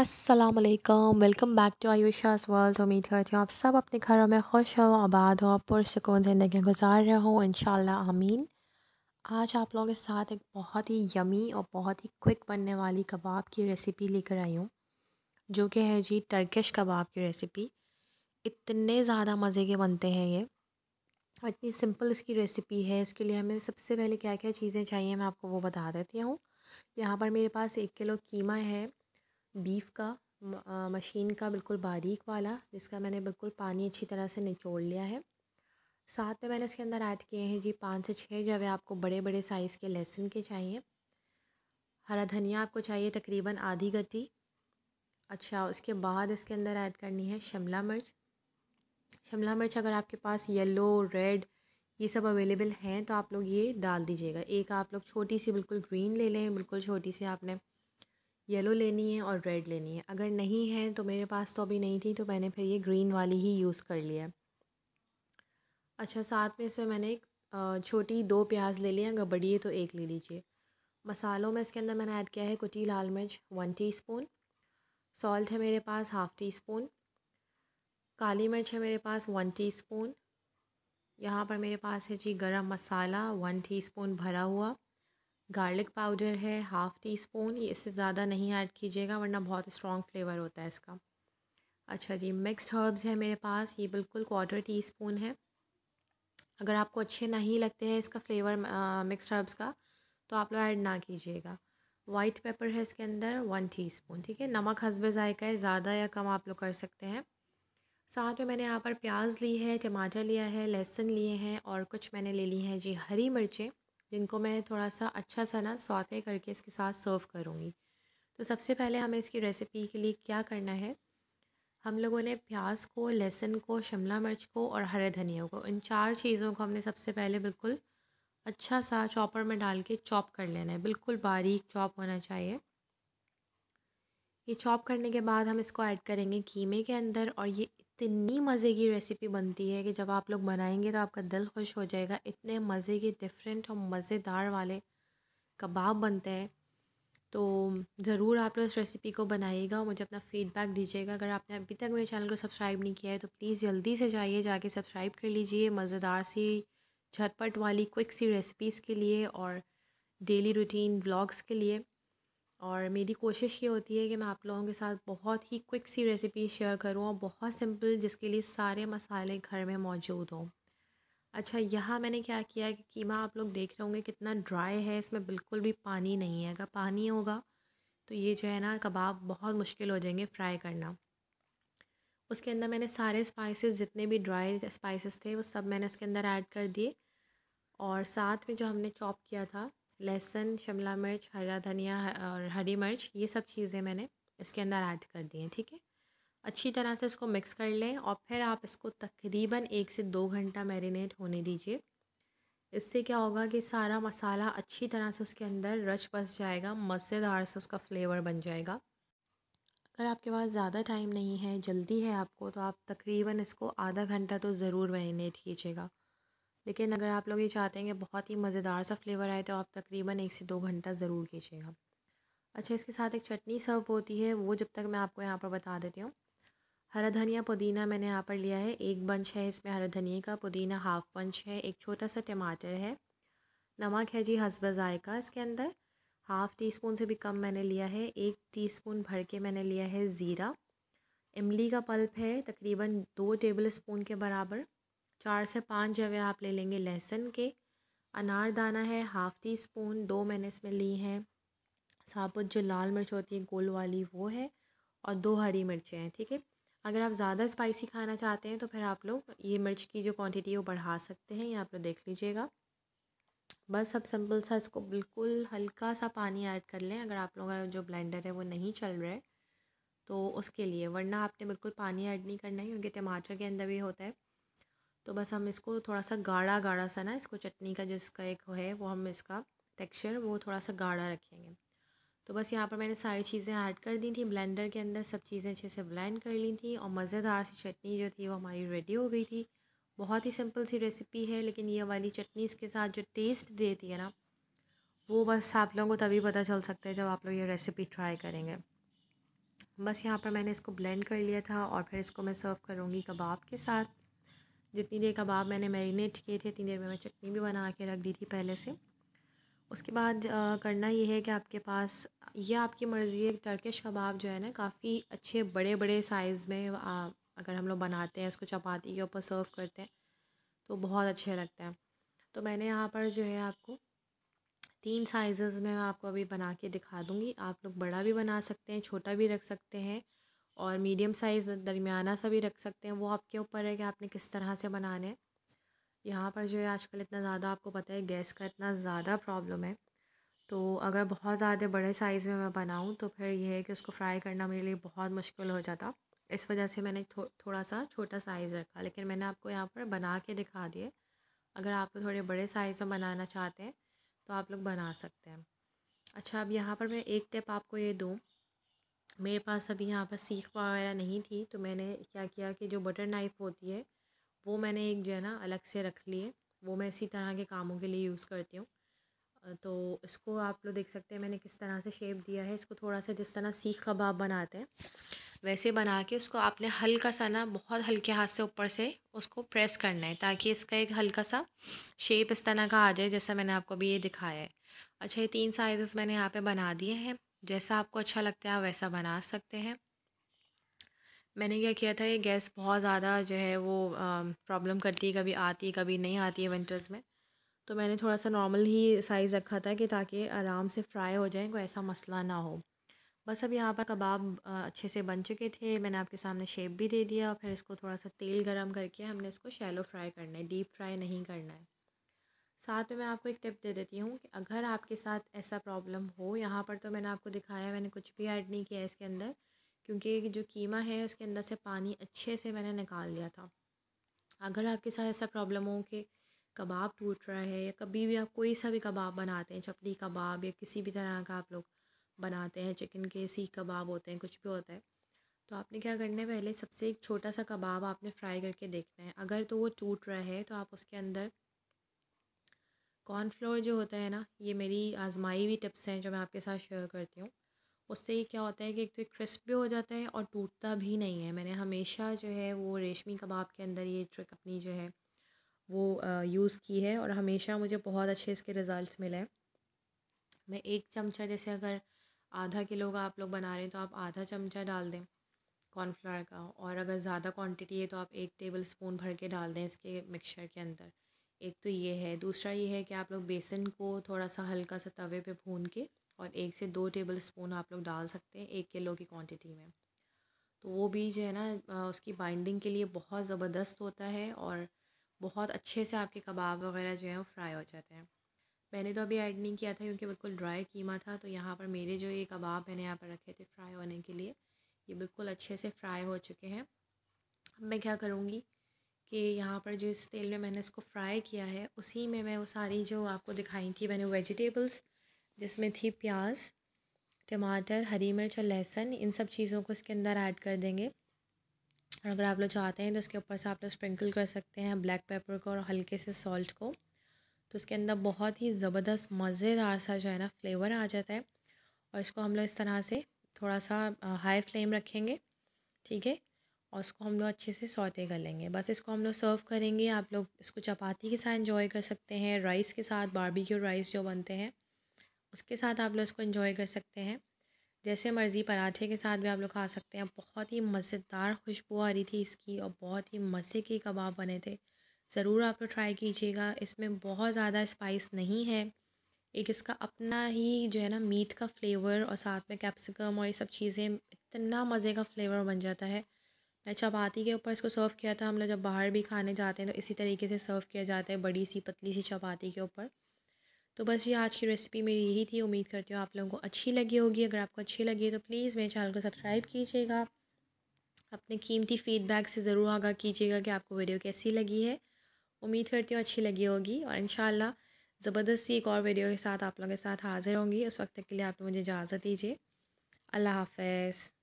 असलकम welcome back to Ayusha world उम्मीद करती हूँ आप सब अपने घरों में खुश हो आबाद हो पुरसकून ज़िंदगी गुजार रहे हो इन आमीन आज आप लोगों के साथ एक बहुत ही यमी और बहुत ही क्विक बनने वाली कबाब की रेसिपी लेकर आई हूँ जो कि है जी टर्किश कबाब की रेसिपी इतने ज़्यादा मज़े के बनते हैं ये इतनी सिंपल इसकी रेसिपी है इसके लिए हमें सबसे पहले क्या क्या चीज़ें चाहिए मैं आपको वो बता देती हूँ यहाँ पर मेरे पास एक किलो कीमा है बीफ़ का मशीन का बिल्कुल बारीक वाला जिसका मैंने बिल्कुल पानी अच्छी तरह से निचोड़ लिया है साथ में मैंने इसके अंदर ऐड किए हैं जी पाँच से छः जवे आपको बड़े बड़े साइज़ के लहसुन के चाहिए हरा धनिया आपको चाहिए तकरीबन आधी गति अच्छा उसके बाद इसके अंदर ऐड करनी है शिमला मिर्च शिमला मिर्च अगर आपके पास येलो रेड ये सब अवेलेबल हैं तो आप लोग ये डाल दीजिएगा एक आप लोग छोटी सी बिल्कुल ग्रीन ले लें बिल्कुल छोटी सी आपने येलो लेनी है और रेड लेनी है अगर नहीं है तो मेरे पास तो अभी नहीं थी तो मैंने फिर ये ग्रीन वाली ही यूज़ कर लिया अच्छा साथ में इसमें मैंने एक छोटी दो प्याज ले लिया अगर बड़ी है तो एक ले लीजिए मसालों में इसके अंदर मैंने ऐड किया है कुटी लाल मिर्च वन स्पून सॉल्ट है मेरे पास हाफ़ टी स्पून काली मिर्च है मेरे पास वन टी स्पून यहाँ पर मेरे पास है जी गरम मसाला वन टी स्पून भरा हुआ गार्लिक पाउडर है हाफ़ टी स्पून ये इससे ज़्यादा नहीं ऐड कीजिएगा वरना बहुत स्ट्रॉन्ग फ्लेवर होता है इसका अच्छा जी मिक्सड हर्ब्स है मेरे पास ये बिल्कुल क्वार्टर टी स्पून है अगर आपको अच्छे नहीं लगते हैं इसका फ्लेवर मिक्सड हर्ब्स का तो आप लोग ऐड ना कीजिएगा वाइट पेपर है इसके अंदर वन स्पून ठीक है नमक हसब ज़ायका है ज़्यादा या कम आप लोग कर सकते हैं साथ में मैंने यहाँ पर प्याज ली है टमाटर लिया है लहसुन लिए हैं और कुछ मैंने ले ली हैं जी हरी मिर्चें जिनको मैं थोड़ा सा अच्छा सा ना सौते करके इसके साथ सर्व करूँगी तो सबसे पहले हमें इसकी रेसिपी के लिए क्या करना है हम लोगों ने प्याज को लहसुन को शिमला मिर्च को और हरे धनिया को इन चार चीज़ों को हमने सबसे पहले बिल्कुल अच्छा सा चॉपर में डाल के चॉप कर लेना है बिल्कुल बारीक चॉप होना चाहिए ये चॉप करने के बाद हम इसको ऐड करेंगे कीमे के अंदर और ये इतनी मज़े की रेसिपी बनती है कि जब आप लोग बनाएंगे तो आपका दिल खुश हो जाएगा इतने मज़े के डिफरेंट और मज़ेदार वाले कबाब बनते हैं तो ज़रूर आप लोग इस रेसिपी को बनाइएगा मुझे अपना फ़ीडबैक दीजिएगा अगर आपने अभी तक मेरे चैनल को सब्सक्राइब नहीं किया है तो प्लीज़ जल्दी से जाइए जाके सब्सक्राइब कर लीजिए मज़ेदार सी झटपट वाली क्विक सी रेसिपीज़ के लिए और डेली रूटीन व्लॉग्स के लिए और मेरी कोशिश ये होती है कि मैं आप लोगों के साथ बहुत ही क्विक सी रेसिपी शेयर करूँ और बहुत सिंपल जिसके लिए सारे मसाले घर में मौजूद हों अच्छा यहाँ मैंने क्या किया कि कीमा आप लोग देख रहे होंगे कितना ड्राई है इसमें बिल्कुल भी पानी नहीं है अगर पानी होगा तो ये जो है ना कबाब बहुत मुश्किल हो जाएंगे फ्राई करना उसके अंदर मैंने सारे स्पाइसेस जितने भी ड्राई स्पाइसेस थे वो सब मैंने इसके अंदर ऐड कर दिए और साथ में जो हमने चॉप किया था लहसुन शिमला मिर्च हरा धनिया और हरी मिर्च ये सब चीज़ें मैंने इसके अंदर ऐड कर दी हैं ठीक है अच्छी तरह से इसको मिक्स कर लें और फिर आप इसको तकरीबन एक से दो घंटा मैरिनेट होने दीजिए इससे क्या होगा कि सारा मसाला अच्छी तरह से उसके अंदर रच बस जाएगा मज़ेदार से उसका फ्लेवर बन जाएगा अगर आपके पास ज़्यादा टाइम नहीं है जल्दी है आपको तो आप तकरीबन इसको आधा घंटा तो ज़रूर मैरिनेट कीजिएगा लेकिन अगर आप लोग ये चाहते हैं कि बहुत ही मज़ेदार सा फ्लेवर आए तो आप तकरीबन एक से दो घंटा ज़रूर कीजिएगा अच्छा इसके साथ एक चटनी सर्व होती है वो जब तक मैं आपको यहाँ पर बता देती हूँ हरा धनिया पुदीना मैंने यहाँ पर लिया है एक बंच है इसमें हरा धनिया का पुदीना हाफ बंच है एक छोटा सा टमाटर है नमक है जी हसब ज़ायका इसके अंदर हाफ़ टी स्पून से भी कम मैंने लिया है एक टी स्पून भर के मैंने लिया है ज़ीरा इमली का पल्प है तकरीबन दो टेबल स्पून के बराबर चार से पाँच जवे आप ले लेंगे लहसुन के अनारदाना है हाफ़ टी स्पून दो मैंने इसमें ली हैं साबुत जो लाल मिर्च होती है गोल वाली वो है और दो हरी मिर्चें हैं ठीक है अगर आप ज़्यादा स्पाइसी खाना चाहते हैं तो फिर आप लोग ये मिर्च की जो क्वांटिटी है वो बढ़ा सकते हैं ये आप लोग देख लीजिएगा बस अब सिंपल सा इसको बिल्कुल हल्का सा पानी ऐड कर लें अगर आप लोगों का जो ब्लेंडर है वो नहीं चल रहा है तो उसके लिए वरना आपने बिल्कुल पानी ऐड नहीं करना है क्योंकि टमाटर के अंदर भी होता है तो बस हम इसको थोड़ा सा गाढ़ा गाढ़ा सा ना इसको चटनी का जिसका एक है वो हम इसका टेक्सचर वो थोड़ा सा गाढ़ा रखेंगे तो बस यहाँ पर मैंने सारी चीज़ें ऐड कर दी थी ब्लेंडर के अंदर सब चीज़ें अच्छे से ब्लेंड कर ली थी और मज़ेदार सी चटनी जो थी वो हमारी रेडी हो गई थी बहुत ही सिंपल सी रेसिपी है लेकिन ये वाली चटनी इसके साथ जो टेस्ट देती है ना वो बस आप लोगों को तभी पता चल सकता है जब आप लोग ये रेसिपी ट्राई करेंगे बस यहाँ पर मैंने इसको ब्लेंड कर लिया था और फिर इसको मैं सर्व करूँगी कबाब के साथ जितनी देर कबाब मैंने मैरिनेट किए थे इतनी देर में मैं चटनी भी बना के रख दी थी पहले से उसके बाद आ, करना ये है कि आपके पास यह आपकी मर्ज़ी है टर्किश कबाब जो है ना काफ़ी अच्छे बड़े बड़े साइज़ में आ, अगर हम लोग बनाते हैं उसको चपाती के ऊपर सर्व करते हैं तो बहुत अच्छे लगते हैं तो मैंने यहाँ पर जो है आपको तीन साइज़ में मैं आपको अभी बना के दिखा दूँगी आप लोग बड़ा भी बना सकते हैं छोटा भी रख सकते हैं और मीडियम साइज़ दरमियाना सा भी रख सकते हैं वो आपके ऊपर है कि आपने किस तरह से बनाने हैं यहाँ पर जो है आजकल इतना ज़्यादा आपको पता है गैस का इतना ज़्यादा प्रॉब्लम है तो अगर बहुत ज़्यादा बड़े साइज़ में मैं बनाऊँ तो फिर यह है कि उसको फ्राई करना मेरे लिए बहुत मुश्किल हो जाता इस वजह से मैंने थो, थोड़ा सा छोटा साइज़ रखा लेकिन मैंने आपको यहाँ पर बना के दिखा दिए अगर आप थोड़े बड़े साइज़ में बनाना चाहते हैं तो आप लोग बना सकते हैं अच्छा अब यहाँ पर मैं एक टिप आपको ये दूँ मेरे पास अभी यहाँ पर सीख वगैरह नहीं थी तो मैंने क्या किया कि जो बटर नाइफ़ होती है वो मैंने एक जो है ना अलग से रख ली है वो मैं इसी तरह के कामों के लिए यूज़ करती हूँ तो इसको आप लोग देख सकते हैं मैंने किस तरह से शेप दिया है इसको थोड़ा सा जिस तरह सीख कबाब बनाते हैं वैसे बना के उसको आपने हल्का सा ना बहुत हल्के हाथ से ऊपर से उसको प्रेस करना है ताकि इसका एक हल्का सा शेप इस तरह का आ जाए जैसा मैंने आपको अभी ये दिखाया है अच्छा ये तीन साइज़ मैंने यहाँ पे बना दिए हैं जैसा आपको अच्छा लगता है आप वैसा बना सकते हैं मैंने क्या किया था ये गैस बहुत ज़्यादा जो है वो प्रॉब्लम करती है कभी आती है कभी नहीं आती है विंटर्स में तो मैंने थोड़ा सा नॉर्मल ही साइज़ रखा था कि ताकि आराम से फ्राई हो जाए कोई ऐसा मसला ना हो बस अब यहाँ पर कबाब अच्छे से बन चुके थे मैंने आपके सामने शेप भी दे दिया और फिर इसको थोड़ा सा तेल गरम करके हमने इसको शैलो फ्राई करना है डीप फ्राई नहीं करना है साथ में मैं आपको एक टिप दे देती हूँ कि अगर आपके साथ ऐसा प्रॉब्लम हो यहाँ पर तो मैंने आपको दिखाया मैंने कुछ भी ऐड नहीं किया इसके अंदर क्योंकि जो कीमा है उसके अंदर से पानी अच्छे से मैंने निकाल लिया था अगर आपके साथ ऐसा प्रॉब्लम हो कि कबाब टूट रहा है या कभी भी आप कोई सा भी कबाब बनाते हैं चपली कबाब या किसी भी तरह का आप लोग बनाते हैं चिकन के सीख कबाब होते हैं कुछ भी होता है तो आपने क्या करना है पहले सबसे एक छोटा सा कबाब आपने फ्राई करके देखना है अगर तो वो टूट रहा है तो आप उसके अंदर कॉर्नफ्लोर जो होता है ना ये मेरी आजमाई हुई टिप्स हैं जो मैं आपके साथ शेयर करती हूँ उससे ये क्या होता है कि एक तो क्रिस्प भी हो जाता है और टूटता भी नहीं है मैंने हमेशा जो है वो रेशमी कबाब के अंदर ये ट्रिक अपनी जो है वो यूज़ की है और हमेशा मुझे बहुत अच्छे इसके रिज़ल्ट मिले हैं मैं एक चमचा जैसे अगर आधा किलो का आप लोग बना रहे हैं तो आप आधा चमचा डाल दें कॉर्नफ्लावर का और अगर ज़्यादा क्वांटिटी है तो आप एक टेबल स्पून भर के डाल दें इसके मिक्सचर के अंदर एक तो ये है दूसरा ये है कि आप लोग बेसन को थोड़ा सा हल्का सा तवे पे भून के और एक से दो टेबल स्पून आप लोग डाल सकते हैं एक किलो की क्वांटिटी में तो वो भी जो है ना उसकी बाइंडिंग के लिए बहुत ज़बरदस्त होता है और बहुत अच्छे से आपके कबाब वगैरह जो है वो फ्राई हो जाते हैं मैंने तो अभी ऐड नहीं किया था क्योंकि बिल्कुल ड्राई कीमा था तो यहाँ पर मेरे जो ये कबाब मैंने यहाँ पर रखे थे फ्राई होने के लिए ये बिल्कुल अच्छे से फ्राई हो चुके हैं अब मैं क्या करूँगी कि यहाँ पर जिस तेल में मैंने इसको फ्राई किया है उसी में मैं वो सारी जो आपको दिखाई थी मैंने वेजिटेबल्स जिसमें थी प्याज टमाटर हरी मिर्च और लहसुन इन सब चीज़ों को इसके अंदर ऐड कर देंगे और अगर आप लोग चाहते हैं तो इसके ऊपर से आप लोग स्प्रिंकल कर सकते हैं ब्लैक पेपर को और हल्के से सॉल्ट को तो इसके अंदर बहुत ही ज़बरदस्त मज़ेदार सा जो है ना फ्लेवर आ जाता है और इसको हम लोग इस तरह से थोड़ा सा हाई फ्लेम रखेंगे ठीक है और उसको हम लोग अच्छे से सौते कर लेंगे बस इसको हम लोग सर्व करेंगे आप लोग इसको चपाती के साथ इंजॉय कर सकते हैं राइस के साथ बारबेक्यू राइस जो बनते हैं उसके साथ आप लोग इसको इंजॉय कर सकते हैं जैसे मर्ज़ी पराठे के साथ भी आप लोग खा सकते हैं बहुत ही मज़ेदार खुशबू आ रही थी इसकी और बहुत ही मज़े के कबाब बने थे ज़रूर आप लोग ट्राई कीजिएगा इसमें बहुत ज़्यादा स्पाइस नहीं है एक इसका अपना ही जो है ना मीट का फ्लेवर और साथ में कैप्सिकम और ये सब चीज़ें इतना मज़े का फ्लेवर बन जाता है चपाती के ऊपर इसको सर्व किया था हम लोग जब बाहर भी खाने जाते हैं तो इसी तरीके से सर्व किया जाता है बड़ी सी पतली सी चपाती के ऊपर तो बस ये आज की रेसिपी मेरी यही थी उम्मीद करती हूँ आप लोगों को अच्छी लगी होगी अगर आपको अच्छी लगी तो प्लीज़ मेरे चैनल को सब्सक्राइब कीजिएगा अपने कीमती फ़ीडबैक से ज़रूर आगा कीजिएगा कि आपको वीडियो कैसी लगी है उम्मीद करती हूँ अच्छी लगी होगी और इन ज़बरदस्ती एक और वीडियो के साथ आप लोगों के साथ हाज़िर होंगी उस वक्त तक के लिए आप मुझे इजाज़त दीजिए अल्लाह हाफ